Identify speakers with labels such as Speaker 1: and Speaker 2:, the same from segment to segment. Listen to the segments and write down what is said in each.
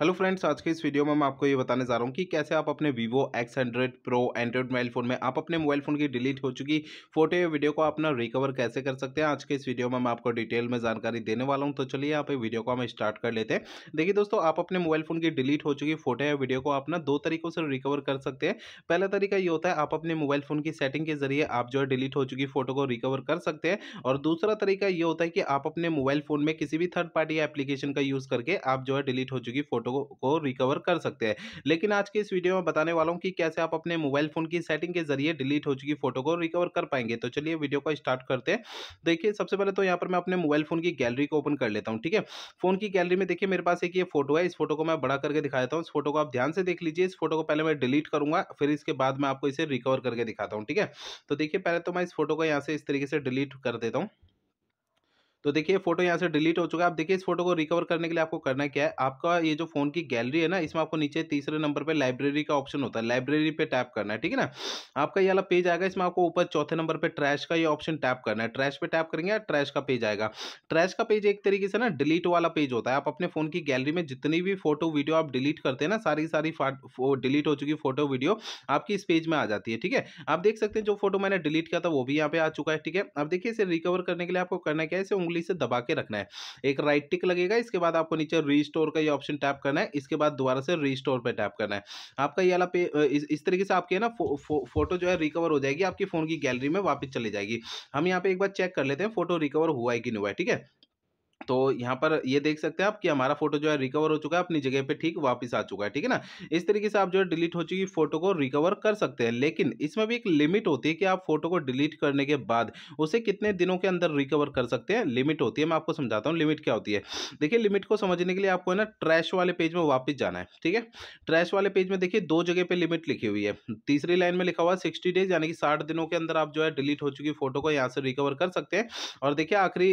Speaker 1: hello friends आज के इस वीडियो में मैं आपको ये बताने जा रहा हूँ कि कैसे आप अपने Vivo X hundred pro android mobile phone में आप अपने मोबाइल फ़ोन की डिलीट हो चुकी फोटो या वीडियो को अपना रिकवर कैसे कर सकते हैं आज के इस वीडियो में मैं आपको डिटेल में जानकारी देने वाला हूँ तो चलिए आप वीडियो को हम स्टार्ट कर लेते हैं देखिए दोस्तों आप अपने मोबाइल फ़ोन की डिलीट हो चुकी फोटो या वीडियो को अपना दो तरीकों से रिकवर कर सकते हैं पहला तरीका ये होता है आप अपने मोबाइल फ़ोन की सेटिंग के जरिए आप जो है डिलीट हो चुकी फोटो को रिकवर कर सकते हैं और दूसरा तरीका ये होता है कि आप अपने मोबाइल फ़ोन में किसी भी थर्ड पार्टी एप्लीकेशन का यूज़ करके आप जो है डिलीट हो चुकी फोटो फोटो को रिकवर कर सकते हैं लेकिन आज के इस वीडियो में बताने वाला हूँ कि कैसे आप अपने मोबाइल फ़ोन की सेटिंग के जरिए डिलीट हो चुकी फोटो को रिकवर कर पाएंगे तो चलिए वीडियो को स्टार्ट करते हैं देखिए सबसे पहले तो यहाँ पर मैं अपने मोबाइल फ़ोन की गैलरी को ओपन कर लेता हूँ ठीक है फ़ोन की गैलरी में देखिए मेरे पास एक ये फोटो है इस फोटो को मैं बड़ा करके दिखा देता हूँ इस फोटो को आप ध्यान से देख लीजिए इस फोटो को पहले मैं डिलीट करूंगा फिर इसके बाद मैं आपको इसे रिकवर करके दिखाता हूँ ठीक है तो देखिए पहले तो मैं इस फोटो को यहाँ से इस तरीके से डिलीट कर देता हूँ तो देखिए फोटो यहाँ से डिलीट हो चुका है आप देखिए इस फोटो को रिकवर करने के लिए आपको करना क्या है आपका ये जो फोन की गैलरी है ना इसमें आपको नीचे तीसरे नंबर पे लाइब्रेरी का ऑप्शन होता है लाइब्रेरी पे टैप करना है ठीक है ना आपका ये वाला पेज आएगा इसमें आपको ऊपर चौथे नंबर पर ट्रैश का ये ऑप्शन टैप करना है ट्रैश पे टैप करेंगे ट्रैश का पेज आएगा ट्रैश का पेज एक तरीके से ना डिलीट वाला पेज होता है आप अपने फोन की गैलरी में जितनी भी फोटो वीडियो आप डिलीट करते हैं ना सारी सारी डिलीट हो चुकी फोटो वीडियो आपकी इस पेज में आ जाती है ठीक है आप देख सकते हैं जो फोटो मैंने डिलीट किया था वो भी यहाँ पे आ चुका है ठीक है अब देखिए इसे रिकवर करने के लिए आपको करना क्या है इसे उंगली से दबा के रखना है एक राइट टिक लगेगा इसके बाद आपको नीचे रीस्टोर का ये ऑप्शन टैप करना है इसके बाद दोबारा से रीस्टोर पर टैप करना है आपका ये वाला पे इस, इस तरीके से आपकी है ना फो, फो, फोटो जो है रिकवर हो जाएगी आपकी फ़ोन की गैलरी में वापस चली जाएगी हम यहाँ पे एक बार चेक कर लेते हैं फोटो रिकवर हुआ है कि नहीं हुआ है ठीक है तो यहाँ पर ये देख सकते हैं आप कि हमारा फोटो जो है रिकवर हो चुका है अपनी जगह पे ठीक वापस आ चुका है ठीक है ना इस तरीके से आप जो है डिलीट हो चुकी फोटो को रिकवर कर सकते हैं लेकिन इसमें भी एक लिमिट होती है कि आप फोटो को डिलीट करने के बाद उसे कितने दिनों के अंदर रिकवर कर सकते हैं लिमिट होती है मैं आपको समझाता हूँ लिमिट क्या होती है देखिए लिमिट को समझने के लिए आपको है ना ट्रैश वाले पेज में वापस जाना है ठीक है ट्रैश वाले पेज में देखिए दो जगह पर लिमिट लिखी हुई है तीसरी लाइन में लिखा हुआ सिक्सटी डेज यानी कि साठ दिनों के अंदर आप जो है डिलीट हो चुकी फोटो को यहाँ से रिकवर कर सकते हैं और देखिए आखिरी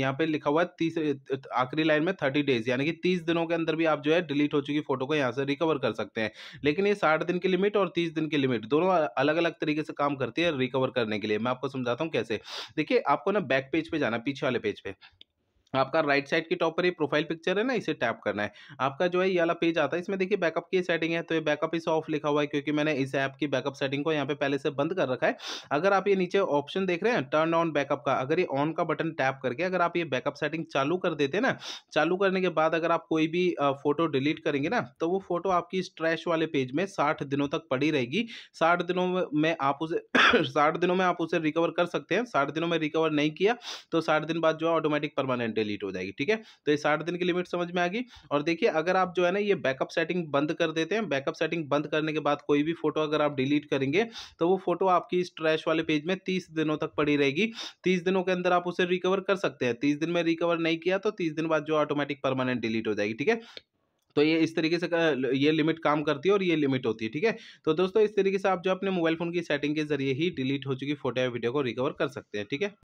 Speaker 1: यहाँ पर लिखा हुआ है तीस आखिरी लाइन में थर्टी डेज यानी कि तीस दिनों के अंदर भी आप जो है डिलीट हो चुकी फोटो को यहाँ से रिकवर कर सकते हैं लेकिन ये साठ दिन की लिमिट और तीस दिन की लिमिट दोनों अलग अलग तरीके से काम करती है रिकवर करने के लिए मैं आपको समझाता हूँ कैसे देखिए आपको ना बैक पेज पे जाना पीछे वाले पेज पे आपका राइट साइड के टॉप पर ये प्रोफाइल पिक्चर है ना इसे टैप करना है आपका जो है ये वाला पेज आता है इसमें देखिए बैकअप की सेटिंग है तो ये बैकअप इसे ऑफ लिखा हुआ है क्योंकि मैंने इस ऐप की बैकअप सेटिंग को यहाँ पे पहले से बंद कर रखा है अगर आप ये नीचे ऑप्शन देख रहे हैं टर्न ऑन बैकअप का अगर ये ऑन का बटन टैप करके अगर आप ये बैकअप सेटिंग चालू कर देते ना चालू करने के बाद अगर आप कोई भी फोटो डिलीट करेंगे ना तो वो फोटो आपकी स्ट्रैश वाले पेज में साठ दिनों तक पड़ी रहेगी साठ दिनों में आप उसे साठ दिनों में आप उसे रिकवर कर सकते हैं साठ दिनों में रिकवर नहीं किया तो साठ दिन बाद जो है ऑटोमेटिक परमानेंट डिलीट हो जाएगी ठीक है तो ये साठ दिन की लिमिट समझ में आ गई और देखिए अगर आप जो है ना ये बैकअप सेटिंग बंद कर देते हैं बैकअप सेटिंग बंद करने के बाद कोई भी फोटो अगर आप डिलीट करेंगे तो वो फोटो आपकी स्ट्रैश वाले पेज में तीस दिनों तक पड़ी रहेगी तीस दिनों के अंदर आप उसे रिकवर कर सकते हैं तीस दिन में रिकवर नहीं किया तो तीस दिन बाद जो ऑटोमेटिक परमानेंट डिलीट हो जाएगी ठीक है तो ये इस तरीके से ये लिमिट काम करती है और ये लिमिट होती है ठीक है तो दोस्तों इस तरीके से आप जो अपने मोबाइल फोन की सेटिंग के जरिए ही डिलीट हो चुकी फोटो या वीडियो को रिकवर कर सकते हैं ठीक है